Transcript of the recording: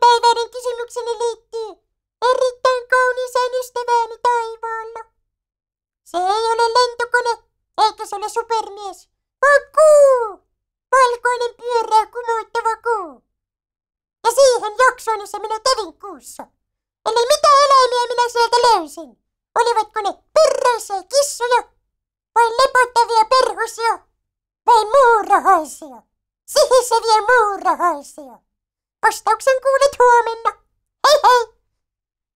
päivän kysymykseni liittyy erittäin kauniiseen ystävääni taivaalla. Se ei ole lentokone, eikä se ole supermies, vaan kuu! Valkoinen pyörää kumoittava kuu. Ja siihen jaksoon, jossa minä kävin kuussa. Eli mitä eläimiä minä sieltä löysin? Olivatko ne perroisia kissoja? Vai lepottavia perhosia? Vai muurahaisia? Sihiseviä muurahaisia? Vastauksen kuulet huomenna.